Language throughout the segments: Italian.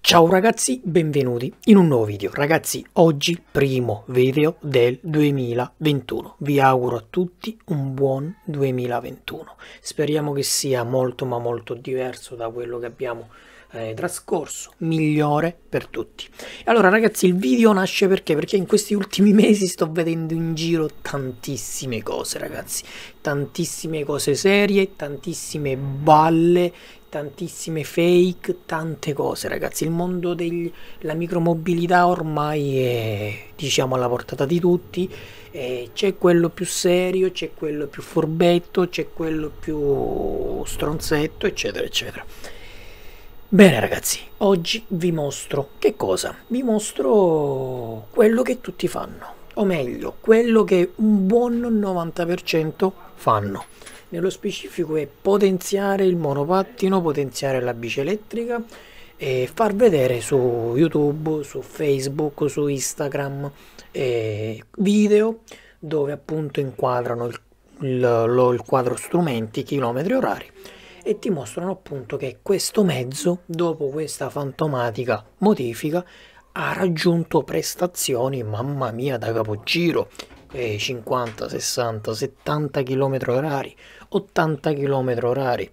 Ciao ragazzi, benvenuti in un nuovo video. Ragazzi, oggi primo video del 2021. Vi auguro a tutti un buon 2021. Speriamo che sia molto ma molto diverso da quello che abbiamo eh, trascorso migliore per tutti. E Allora ragazzi il video nasce perché? Perché in questi ultimi mesi sto vedendo in giro tantissime cose ragazzi, tantissime cose serie, tantissime balle, tantissime fake, tante cose ragazzi, il mondo della micromobilità ormai è diciamo alla portata di tutti, c'è quello più serio, c'è quello più furbetto, c'è quello più stronzetto eccetera eccetera. Bene ragazzi, oggi vi mostro che cosa? Vi mostro quello che tutti fanno, o meglio, quello che un buon 90% fanno. Nello specifico è potenziare il monopattino, potenziare la bici elettrica e far vedere su YouTube, su Facebook, su Instagram eh, video dove appunto inquadrano il, il, lo, il quadro strumenti, chilometri orari e ti mostrano appunto che questo mezzo, dopo questa fantomatica modifica, ha raggiunto prestazioni, mamma mia, da capogiro, 50, 60, 70 km orari, 80 km orari.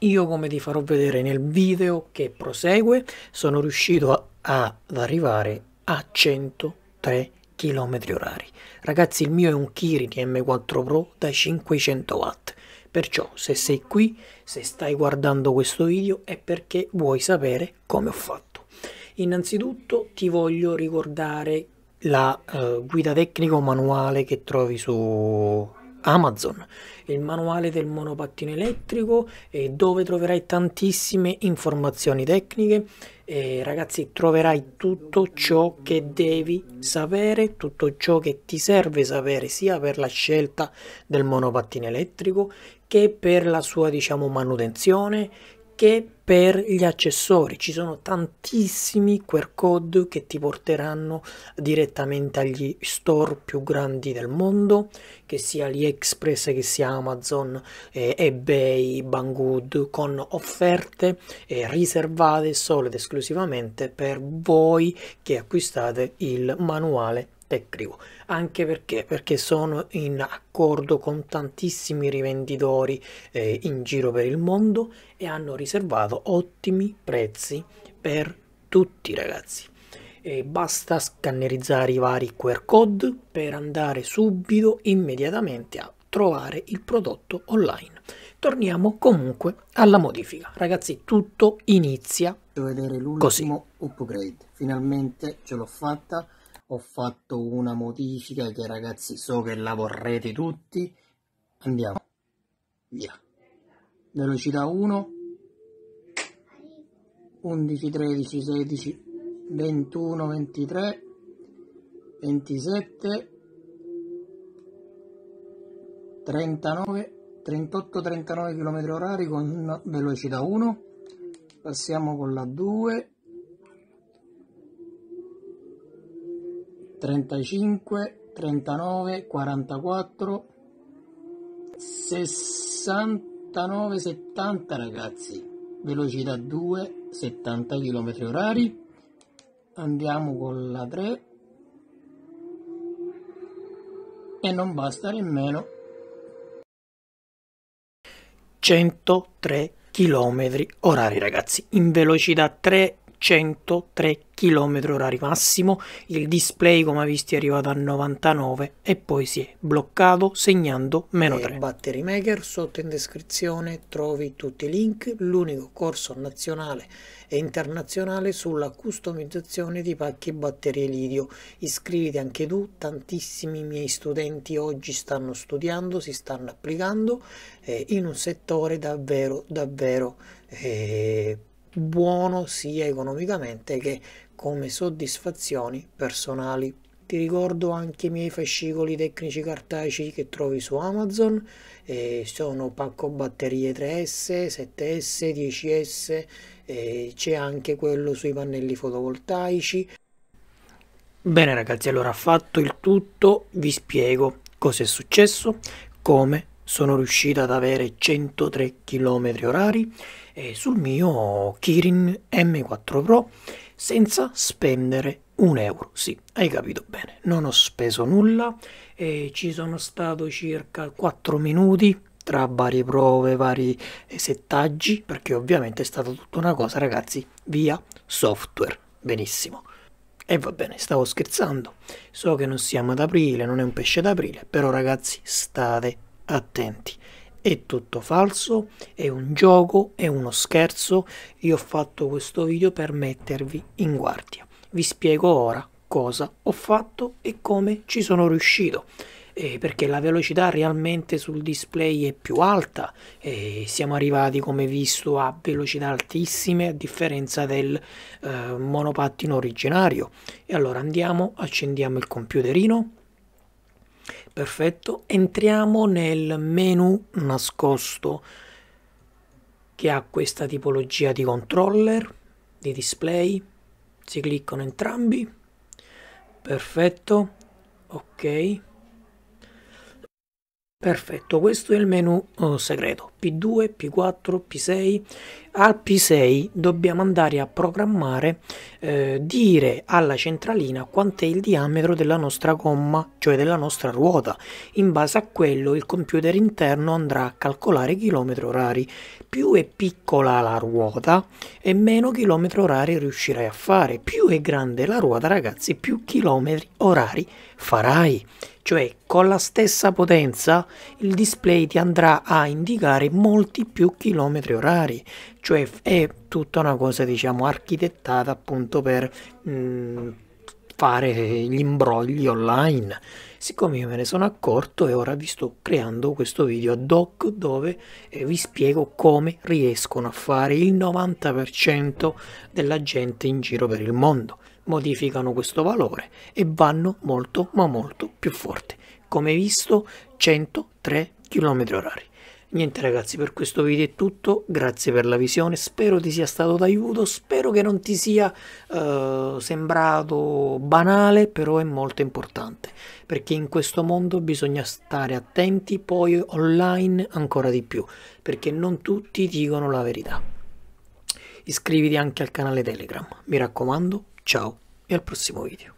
Io come ti farò vedere nel video che prosegue, sono riuscito a, a, ad arrivare a 103 km orari. Ragazzi il mio è un Kirin M4 Pro da 500 watt Perciò se sei qui, se stai guardando questo video è perché vuoi sapere come ho fatto. Innanzitutto ti voglio ricordare la eh, guida tecnico manuale che trovi su Amazon, il manuale del monopattino elettrico eh, dove troverai tantissime informazioni tecniche. E ragazzi, troverai tutto ciò che devi sapere, tutto ciò che ti serve sapere sia per la scelta del monopattino elettrico che per la sua diciamo manutenzione che per gli accessori ci sono tantissimi QR code che ti porteranno direttamente agli store più grandi del mondo che sia AliExpress che sia Amazon eh, eBay Banggood con offerte eh, riservate solo ed esclusivamente per voi che acquistate il manuale tecnico, anche perché, perché sono in accordo con tantissimi rivenditori eh, in giro per il mondo e hanno riservato ottimi prezzi per tutti ragazzi. E basta scannerizzare i vari QR code per andare subito, immediatamente a trovare il prodotto online. Torniamo comunque alla modifica. Ragazzi, tutto inizia vedere l'ultimo upgrade. Finalmente ce l'ho fatta ho fatto una modifica che ragazzi so che la vorrete tutti andiamo via velocità 1 11 13 16 21 23 27 39 38 39 km orari con velocità 1 passiamo con la 2 35, 39, 44, 69, 70 ragazzi, velocità 2, 70 km orari, andiamo con la 3 e non basta nemmeno 103 km orari ragazzi, in velocità 3 103 km h massimo, il display come ha visto è arrivato a 99 e poi si è bloccato segnando meno 3. Eh, battery Maker, sotto in descrizione trovi tutti i link, l'unico corso nazionale e internazionale sulla customizzazione di pacchi batterie Lidio. Iscriviti anche tu, tantissimi miei studenti oggi stanno studiando, si stanno applicando eh, in un settore davvero davvero eh, buono sia economicamente che come soddisfazioni personali. Ti ricordo anche i miei fascicoli tecnici cartacei che trovi su Amazon, eh, sono pacco batterie 3S, 7S, 10S, c'è anche quello sui pannelli fotovoltaici. Bene ragazzi, allora fatto il tutto vi spiego cosa è successo, come sono riuscito ad avere 103 km orari eh, sul mio Kirin M4 Pro senza spendere un euro. Sì, hai capito bene, non ho speso nulla e ci sono stato circa 4 minuti tra varie prove, vari settaggi, perché ovviamente è stata tutta una cosa, ragazzi, via software. Benissimo. E va bene, stavo scherzando. So che non siamo ad aprile, non è un pesce d'aprile, però ragazzi, state attenti. È tutto falso, è un gioco, è uno scherzo. Io ho fatto questo video per mettervi in guardia. Vi spiego ora cosa ho fatto e come ci sono riuscito. Eh, perché la velocità realmente sul display è più alta e eh, siamo arrivati come visto a velocità altissime a differenza del eh, monopattino originario e allora andiamo accendiamo il computerino Perfetto, entriamo nel menu nascosto che ha questa tipologia di controller, di display, si cliccano entrambi, perfetto, ok, perfetto, questo è il menu eh, segreto, P2, P4, P6, al P6 dobbiamo andare a programmare eh, dire alla centralina quant'è il diametro della nostra gomma cioè della nostra ruota in base a quello il computer interno andrà a calcolare chilometri orari più è piccola la ruota e meno chilometri orari riuscirai a fare più è grande la ruota ragazzi più chilometri orari farai cioè con la stessa potenza il display ti andrà a indicare molti più chilometri orari cioè è tutta una cosa diciamo architettata appunto per mh, mm, fare gli imbrogli online siccome io me ne sono accorto e ora vi sto creando questo video ad hoc dove eh, vi spiego come riescono a fare il 90% della gente in giro per il mondo modificano questo valore e vanno molto ma molto più forte come visto 103 km orari Niente ragazzi, per questo video è tutto, grazie per la visione, spero ti sia stato d'aiuto, spero che non ti sia eh, sembrato banale, però è molto importante, perché in questo mondo bisogna stare attenti, poi online ancora di più, perché non tutti dicono la verità. Iscriviti anche al canale Telegram, mi raccomando, ciao e al prossimo video.